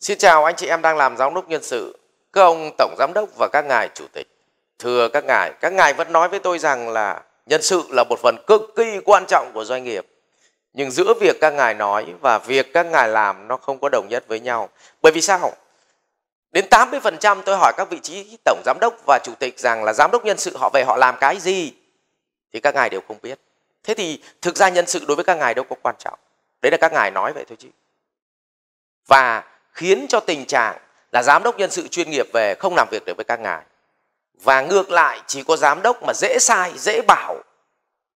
Xin chào anh chị em đang làm giám đốc nhân sự, các ông tổng giám đốc và các ngài chủ tịch. Thưa các ngài, các ngài vẫn nói với tôi rằng là nhân sự là một phần cực kỳ quan trọng của doanh nghiệp. Nhưng giữa việc các ngài nói và việc các ngài làm nó không có đồng nhất với nhau. Bởi vì sao? Đến 80% tôi hỏi các vị trí tổng giám đốc và chủ tịch rằng là giám đốc nhân sự họ về họ làm cái gì? Thì các ngài đều không biết. Thế thì thực ra nhân sự đối với các ngài đâu có quan trọng. Đấy là các ngài nói vậy thôi chứ. Và khiến cho tình trạng là giám đốc nhân sự chuyên nghiệp về không làm việc được với các ngài và ngược lại chỉ có giám đốc mà dễ sai dễ bảo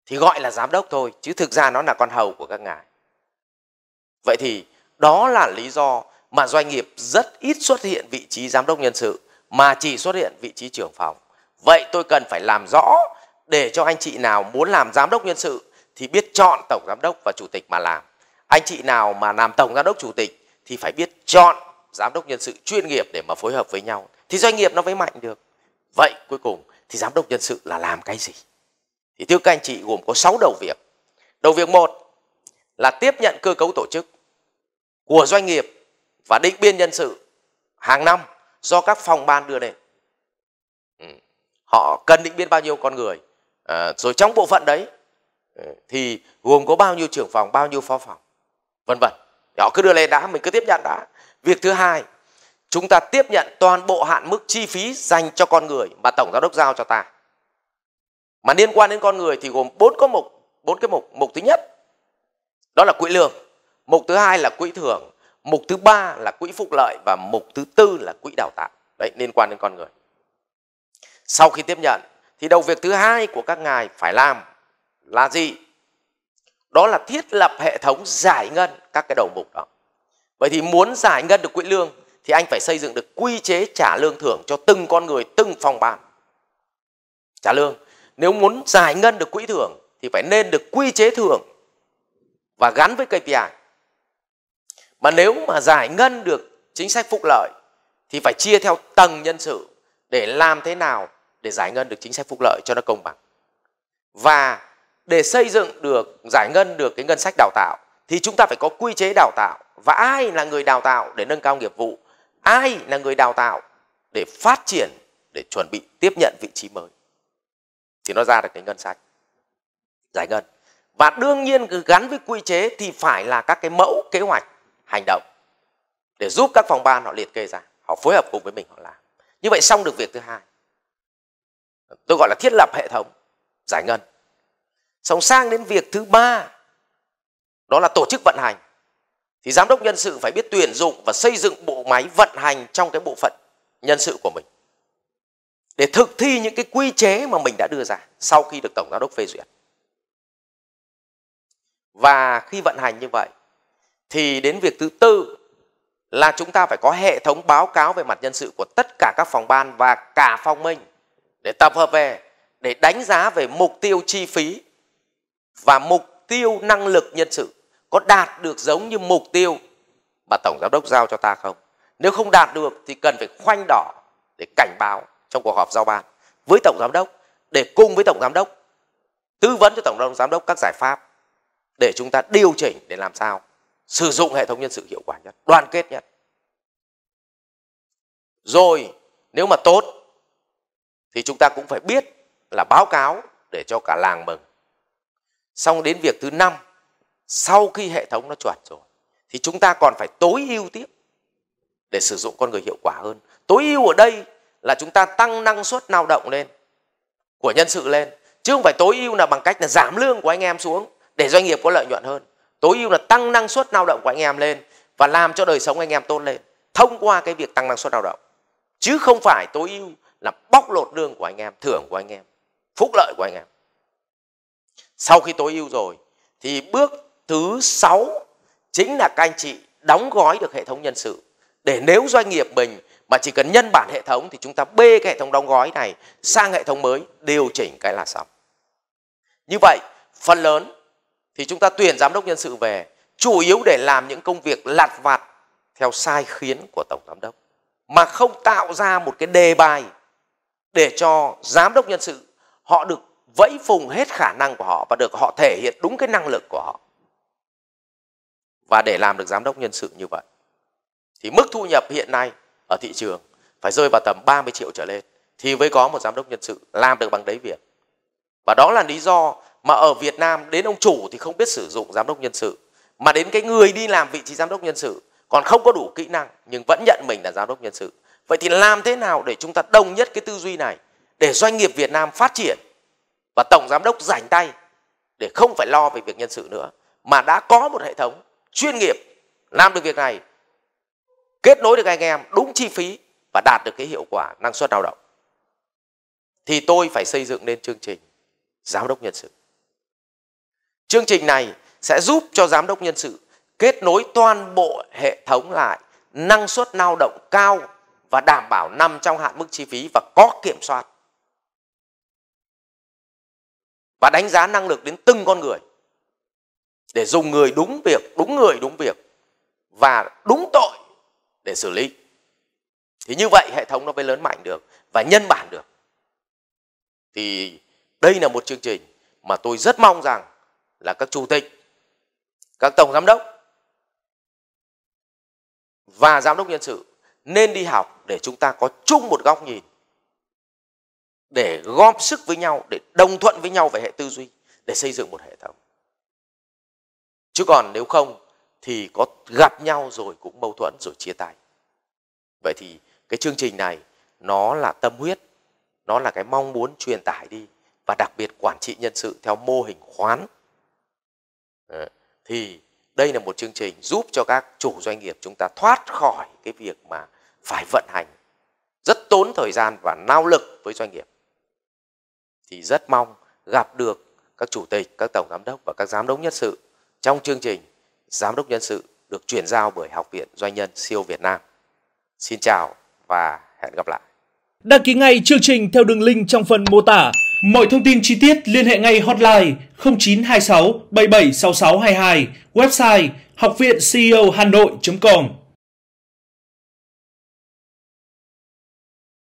thì gọi là giám đốc thôi chứ thực ra nó là con hầu của các ngài vậy thì đó là lý do mà doanh nghiệp rất ít xuất hiện vị trí giám đốc nhân sự mà chỉ xuất hiện vị trí trưởng phòng vậy tôi cần phải làm rõ để cho anh chị nào muốn làm giám đốc nhân sự thì biết chọn tổng giám đốc và chủ tịch mà làm anh chị nào mà làm tổng giám đốc chủ tịch thì phải biết chọn giám đốc nhân sự chuyên nghiệp để mà phối hợp với nhau thì doanh nghiệp nó mới mạnh được vậy cuối cùng thì giám đốc nhân sự là làm cái gì thì thưa các anh chị gồm có 6 đầu việc đầu việc một là tiếp nhận cơ cấu tổ chức của doanh nghiệp và định biên nhân sự hàng năm do các phòng ban đưa lên ừ, họ cần định biên bao nhiêu con người à, rồi trong bộ phận đấy ừ, thì gồm có bao nhiêu trưởng phòng bao nhiêu phó phòng vân vân họ cứ đưa lên đã mình cứ tiếp nhận đã việc thứ hai chúng ta tiếp nhận toàn bộ hạn mức chi phí dành cho con người mà tổng giám đốc giao cho ta mà liên quan đến con người thì gồm bốn có mục bốn cái mục mục thứ nhất đó là quỹ lương mục thứ hai là quỹ thưởng mục thứ ba là quỹ phúc lợi và mục thứ tư là quỹ đào tạo đấy liên quan đến con người sau khi tiếp nhận thì đầu việc thứ hai của các ngài phải làm là gì đó là thiết lập hệ thống giải ngân các cái đầu mục đó vậy thì muốn giải ngân được quỹ lương thì anh phải xây dựng được quy chế trả lương thưởng cho từng con người từng phòng ban trả lương nếu muốn giải ngân được quỹ thưởng thì phải nên được quy chế thưởng và gắn với KPI mà nếu mà giải ngân được chính sách phúc lợi thì phải chia theo tầng nhân sự để làm thế nào để giải ngân được chính sách phúc lợi cho nó công bằng và để xây dựng được giải ngân được cái ngân sách đào tạo thì chúng ta phải có quy chế đào tạo và ai là người đào tạo để nâng cao nghiệp vụ ai là người đào tạo để phát triển để chuẩn bị tiếp nhận vị trí mới thì nó ra được cái ngân sách giải ngân và đương nhiên gắn với quy chế thì phải là các cái mẫu kế hoạch hành động để giúp các phòng ban họ liệt kê ra họ phối hợp cùng với mình họ làm như vậy xong được việc thứ hai tôi gọi là thiết lập hệ thống giải ngân Xong sang đến việc thứ ba đó là tổ chức vận hành. Thì giám đốc nhân sự phải biết tuyển dụng và xây dựng bộ máy vận hành trong cái bộ phận nhân sự của mình để thực thi những cái quy chế mà mình đã đưa ra sau khi được tổng giám đốc phê duyệt. Và khi vận hành như vậy thì đến việc thứ tư là chúng ta phải có hệ thống báo cáo về mặt nhân sự của tất cả các phòng ban và cả phòng mình để tập hợp về để đánh giá về mục tiêu chi phí và mục tiêu năng lực nhân sự có đạt được giống như mục tiêu mà tổng giám đốc giao cho ta không nếu không đạt được thì cần phải khoanh đỏ để cảnh báo trong cuộc họp giao ban với tổng giám đốc để cùng với tổng giám đốc tư vấn cho tổng giám đốc các giải pháp để chúng ta điều chỉnh để làm sao sử dụng hệ thống nhân sự hiệu quả nhất đoàn kết nhất rồi nếu mà tốt thì chúng ta cũng phải biết là báo cáo để cho cả làng mừng xong đến việc thứ năm sau khi hệ thống nó chuẩn rồi thì chúng ta còn phải tối ưu tiếp để sử dụng con người hiệu quả hơn tối ưu ở đây là chúng ta tăng năng suất lao động lên của nhân sự lên chứ không phải tối ưu là bằng cách là giảm lương của anh em xuống để doanh nghiệp có lợi nhuận hơn tối ưu là tăng năng suất lao động của anh em lên và làm cho đời sống anh em tốt lên thông qua cái việc tăng năng suất lao động chứ không phải tối ưu là bóc lột lương của anh em thưởng của anh em phúc lợi của anh em sau khi tối ưu rồi thì bước thứ sáu chính là các anh chị đóng gói được hệ thống nhân sự để nếu doanh nghiệp mình mà chỉ cần nhân bản hệ thống thì chúng ta bê cái hệ thống đóng gói này sang hệ thống mới điều chỉnh cái là xong như vậy phần lớn thì chúng ta tuyển giám đốc nhân sự về chủ yếu để làm những công việc lặt vặt theo sai khiến của tổng giám đốc mà không tạo ra một cái đề bài để cho giám đốc nhân sự họ được vẫy phùng hết khả năng của họ và được họ thể hiện đúng cái năng lực của họ và để làm được giám đốc nhân sự như vậy thì mức thu nhập hiện nay ở thị trường phải rơi vào tầm 30 triệu trở lên thì mới có một giám đốc nhân sự làm được bằng đấy việc và đó là lý do mà ở Việt Nam đến ông chủ thì không biết sử dụng giám đốc nhân sự mà đến cái người đi làm vị trí giám đốc nhân sự còn không có đủ kỹ năng nhưng vẫn nhận mình là giám đốc nhân sự vậy thì làm thế nào để chúng ta đồng nhất cái tư duy này để doanh nghiệp Việt Nam phát triển và tổng giám đốc rảnh tay để không phải lo về việc nhân sự nữa mà đã có một hệ thống chuyên nghiệp làm được việc này kết nối được anh em đúng chi phí và đạt được cái hiệu quả năng suất lao động thì tôi phải xây dựng nên chương trình giám đốc nhân sự chương trình này sẽ giúp cho giám đốc nhân sự kết nối toàn bộ hệ thống lại năng suất lao động cao và đảm bảo nằm trong hạn mức chi phí và có kiểm soát và đánh giá năng lực đến từng con người để dùng người đúng việc đúng người đúng việc và đúng tội để xử lý thì như vậy hệ thống nó mới lớn mạnh được và nhân bản được thì đây là một chương trình mà tôi rất mong rằng là các chủ tịch các tổng giám đốc và giám đốc nhân sự nên đi học để chúng ta có chung một góc nhìn để góp sức với nhau để đồng thuận với nhau về hệ tư duy để xây dựng một hệ thống chứ còn nếu không thì có gặp nhau rồi cũng mâu thuẫn rồi chia tay vậy thì cái chương trình này nó là tâm huyết nó là cái mong muốn truyền tải đi và đặc biệt quản trị nhân sự theo mô hình khoán ờ, thì đây là một chương trình giúp cho các chủ doanh nghiệp chúng ta thoát khỏi cái việc mà phải vận hành rất tốn thời gian và lao lực với doanh nghiệp thì rất mong gặp được các chủ tịch, các tổng giám đốc và các giám đốc nhân sự trong chương trình giám đốc nhân sự được chuyển giao bởi Học viện Doanh nhân siêu Việt Nam. Xin chào và hẹn gặp lại. Đăng ký ngay chương trình theo đường link trong phần mô tả. Mọi thông tin chi tiết liên hệ ngay hotline 0926 776622, website học viện ceo hà nội.com.